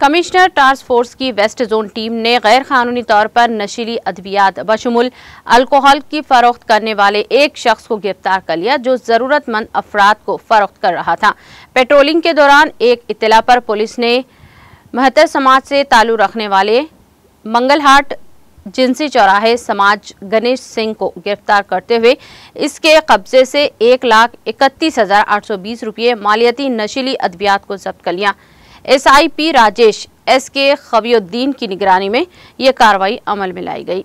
commissioner task force की west zone team ने गैर कानूनी तौर पर नशीली अद्वियात बशमुल अल्कोहल की फरोख्त करने वाले एक शख्स को गिरफ्तार कर लिया जो ज़रूरतमंद अफराद को फरोख्त कर रहा था पेट्रोलिंग के दौरान एक इतला पर पुलिस ने महतर समाज से ताल्लु रखने वाले मंगलहाट जिनसी चौराहे समाज गणेश सिंह को गिरफ्तार करते हुए इसके कब्जे से एक लाख इकतीस हज़ार आठ सौ बीस रुपये मालियती नशीली अद्वियात को जब्त कर लिया एसआईपी राजेश एस के खबीउद्दीन की निगरानी में ये कार्रवाई अमल में लाई गई